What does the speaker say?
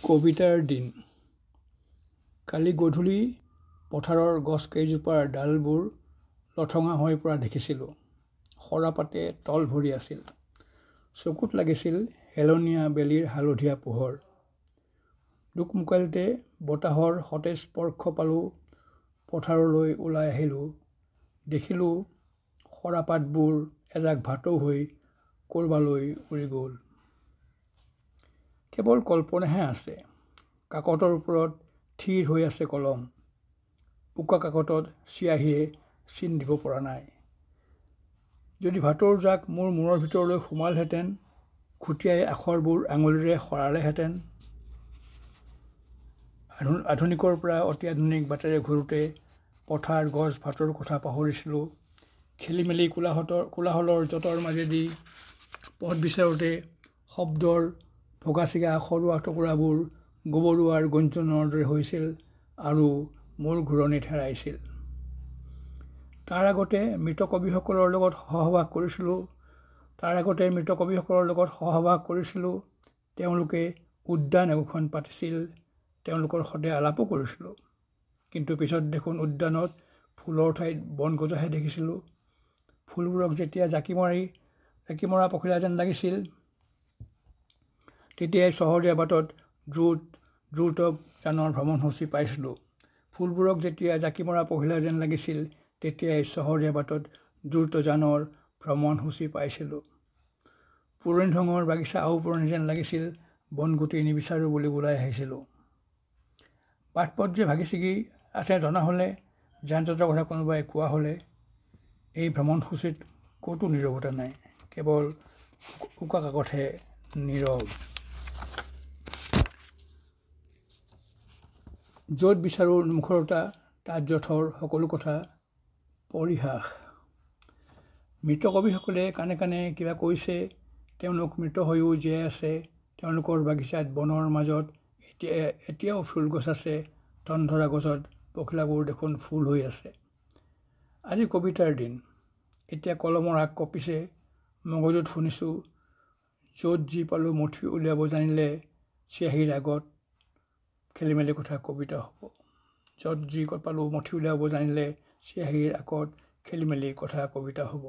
কবিতাৰ দিন কালি গধূলি পথাৰৰ গছ কেইজোপাৰ ডালবোৰ লঠঙা হৈ পৰা দেখিছিলোঁ সৰাপাতে তল ভৰি আছিল চকুত লাগিছিল হেলনীয়া বেলিৰ হালধীয়া পোহৰ দুকমুকালিতে বতাহৰ সতেজ স্পৰ্শ পালোঁ পথাৰলৈ ওলাই আহিলোঁ দেখিলোঁ সৰাপাতবোৰ এজাক ভাটৌ হৈ ক'ৰবালৈ উৰি গ'ল কেৱল কল্পনাহে আছে কাকতৰ ওপৰত থিৰ হৈ আছে কলম উকা কাকতত চিয়াহীয়ে চিন দিব পৰা নাই যদি ভাতৰ জাক মোৰ মূৰৰ ভিতৰলৈ সোমালহেঁতেন খুটিয়াই আখৰবোৰ আঙুলিৰে সৰালেহেঁতেন আধুনিকৰ পৰা অতি আধুনিক বাটেৰে ঘূৰোঁতে পথাৰ গছ ভাতৰ কথা পাহৰিছিলোঁ খেলি মেলি কোলাহতৰ কোলাহলৰ যঁতৰ মাজেদি পথ বিচাৰোঁতে শব্দৰ ভগা চিগা সৰুৱা টুকুৰাবোৰ গোবৰুৱাৰ গুঞ্জনৰ দৰে হৈছিল আৰু মোৰ ঘূৰণিত হেৰাইছিল তাৰ আগতে মৃতকবিসকলৰ লগত সহবাস কৰিছিলোঁ তাৰ আগতে মৃতকবিসকলৰ লগত সহবাস কৰিছিলোঁ তেওঁলোকে উদ্যান এখন পাতিছিল তেওঁলোকৰ সদায় আলাপো কৰিছিলোঁ কিন্তু পিছত দেখোন উদ্যানত ফুলৰ ঠাইত বনগজাহে দেখিছিলোঁ ফুলবোৰক যেতিয়া জাকি মাৰি জাকি মৰা পখিলা যেন লাগিছিল তেতিয়াই চহৰীয়া বাটত দ্ৰুত দ্ৰুত যানৰ ভ্ৰমণসূচী পাইছিলোঁ ফুলবোৰক যেতিয়া জাকি মৰা পহিলা যেন লাগিছিল তেতিয়াই চহৰীয়া বাটত দ্ৰুত যানৰ ভ্ৰমণসূচী পাইছিলোঁ পুৰণি ঢঙৰ বাগিচা আৰু পুৰণি যেন লাগিছিল বনগুটি নিবিচাৰোঁ বুলি ওলাই আহিছিলোঁ বাট পথ যে ভাগি ছিগি আছে জনা হ'লে যান যাত্ৰাৰ কথা কোনোবাই কোৱা হ'লে এই ভ্ৰমণসূচীত ক'তো নিৰৱতা নাই কেৱল উকা কাকতহে নীৰৱ য'ত বিচাৰোঁ মুখৰতা তাত যথৰ সকলো কথা পৰিহাস মৃতকবিসকলে কাণে কাণে কিবা কৈছে তেওঁলোক মৃত হৈও জীয়াই আছে তেওঁলোকৰ বাগিচাত বনৰ মাজত এতিয়া এতিয়াও ফুল গছ আছে তন্ধৰা গছত পখিলাবোৰ দেখোন ফুল হৈ আছে আজি কবিতাৰ দিন এতিয়া কলমৰ আগ কঁপিছে মগজুত শুনিছোঁ য'ত যি পালোঁ মঠি উলিয়াব জানিলে চিয়াহীৰ আগত খেলিমেলি কথা কবিতা হ'ব য'ত যি পালোঁ মঠি উলিয়াব জানিলে চিয়াহীৰ আগত খেলিমেলি কথা কবিতা হ'ব